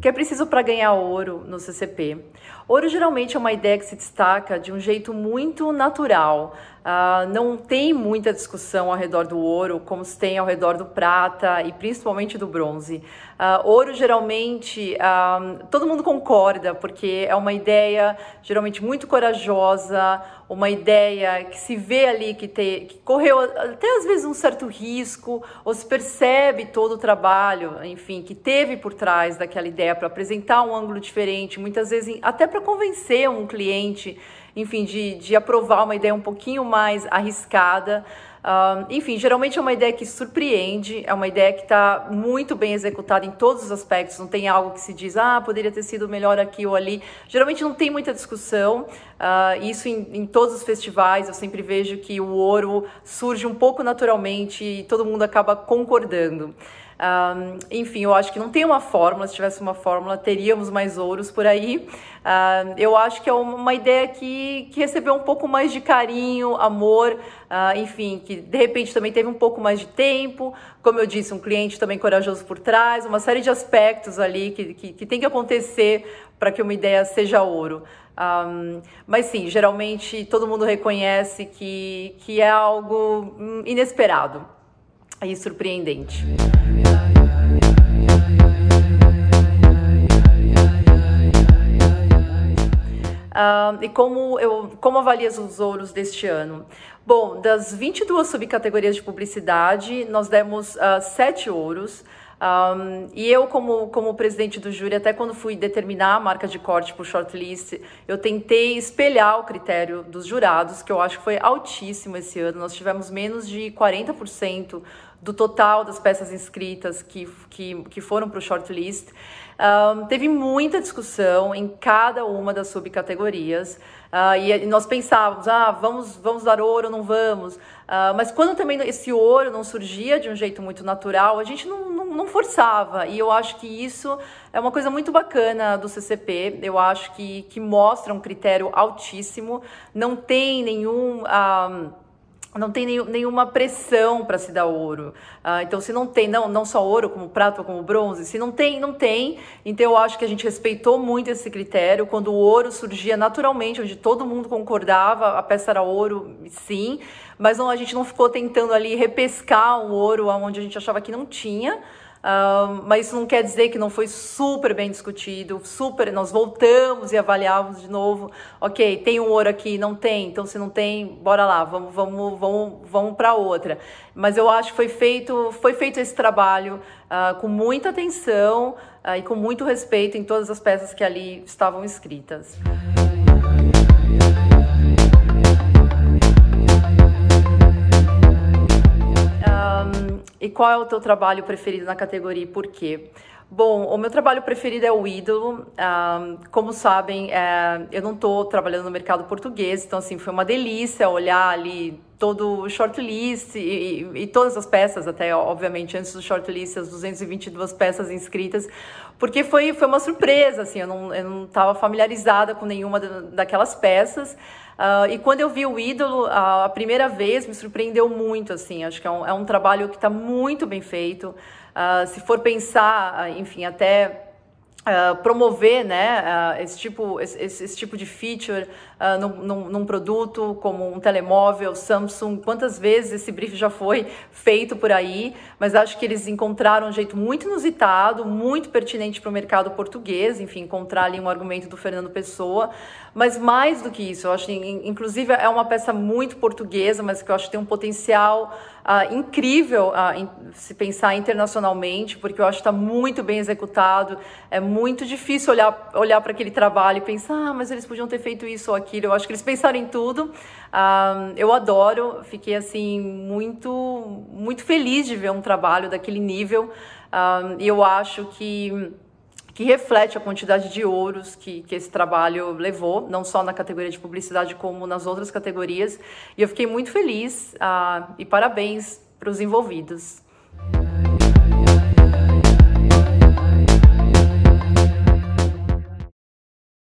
que é preciso para ganhar ouro no CCP. Ouro geralmente é uma ideia que se destaca de um jeito muito natural, ah, não tem muita discussão ao redor do ouro, como se tem ao redor do prata e principalmente do bronze. Uh, ouro, geralmente, uh, todo mundo concorda, porque é uma ideia geralmente muito corajosa, uma ideia que se vê ali que, te, que correu até às vezes um certo risco, ou se percebe todo o trabalho, enfim, que teve por trás daquela ideia para apresentar um ângulo diferente, muitas vezes até para convencer um cliente enfim, de, de aprovar uma ideia um pouquinho mais arriscada Uh, enfim, geralmente é uma ideia que surpreende, é uma ideia que está muito bem executada em todos os aspectos, não tem algo que se diz, ah, poderia ter sido melhor aqui ou ali. Geralmente não tem muita discussão, uh, isso em, em, todos os festivais, eu sempre vejo que o ouro surge um pouco naturalmente e todo mundo acaba concordando. enfim, eu acho que não tem uma fórmula, se tivesse uma fórmula, teríamos mais ouros por aí. eu acho que é uma ideia que, que recebeu um pouco mais de carinho, amor, ah, enfim, que de repente também teve um pouco mais de tempo, como eu disse, um cliente também corajoso por trás, uma série de aspectos ali que, que, que tem que acontecer para que uma ideia seja ouro. Um, mas sim, geralmente todo mundo reconhece que, que é algo hum, inesperado e surpreendente. Uh, e como, eu, como avalias os ouros deste ano? Bom, das 22 subcategorias de publicidade, nós demos uh, ah, 7 ouros. Um, e eu, como, como presidente do júri, até quando fui determinar a marca de corte para o shortlist, eu tentei espelhar o critério dos jurados, que eu acho que foi altíssimo esse ano. Nós tivemos menos de 40% do total das peças inscritas que, que, que foram para o shortlist. Um, teve muita discussão em cada uma das subcategorias. Uh, e nós pensávamos, ah, vamos, vamos dar ouro, não vamos. Uh, mas quando também esse ouro não surgia de um jeito muito natural, a gente não não forçava. E eu acho que isso é uma coisa muito bacana do CCP. Eu acho que, que mostra um critério altíssimo. Não tem nenhum. Ah, não tem nenhum, nenhuma pressão para se dar ouro. Ah, então, se não tem, não, não só ouro, como prata, como bronze, se não tem, não tem. Então, eu acho que a gente respeitou muito esse critério. Quando o ouro surgia naturalmente, onde todo mundo concordava, a peça era ouro, sim, mas não, a gente não ficou tentando ali repescar um ouro onde a gente achava que não tinha mas isso não quer dizer que não foi super bem discutido, super. Nós voltamos e avaliávamos de novo. Ok, tem um ouro aqui, não tem. Então se não tem, bora lá, vamos, vamos, vamos, vamos para outra. Mas eu acho que foi feito, foi feito esse trabalho uh, com muita atenção uh, e com muito respeito em todas as peças que ali estavam escritas. qual é o teu trabalho preferido na categoria e por quê? Bom, o meu trabalho preferido é o Ídolo. como sabem, é, eu não estou trabalhando no mercado português, então assim foi uma delícia olhar ali todo o shortlist e, e, todas as peças, até obviamente antes do shortlist, as 222 peças inscritas, porque foi, foi uma surpresa, assim, eu não estava familiarizada com nenhuma daquelas peças. Uh, e quando eu vi o ídolo uh, a primeira vez, me surpreendeu muito, assim, acho que é um, é um trabalho que está muito bem feito. Uh, se for pensar, enfim, até ah, promover né, uh, esse, tipo, esse, esse, tipo de feature uh, num, num, num, produto como um telemóvel, Samsung, quantas vezes esse brief já foi feito por aí, mas acho que eles encontraram um jeito muito inusitado, muito pertinente para o mercado português, enfim, encontrar ali um argumento do Fernando Pessoa, mas mais do que isso, eu acho, inclusive é uma peça muito portuguesa, mas que eu acho que tem um potencial ah, incrível ah, se pensar internacionalmente, porque eu acho que está muito bem executado. É muito difícil olhar, olhar para aquele trabalho e pensar, ah, mas eles podiam ter feito isso ou aquilo. Eu acho que eles pensaram em tudo. Ah, eu adoro, fiquei assim muito, muito feliz de ver um trabalho daquele nível. E eu acho que que reflete a quantidade de ouros que, que esse trabalho levou, não só na categoria de publicidade, como nas outras categorias. E eu fiquei muito feliz ah, e parabéns para os envolvidos.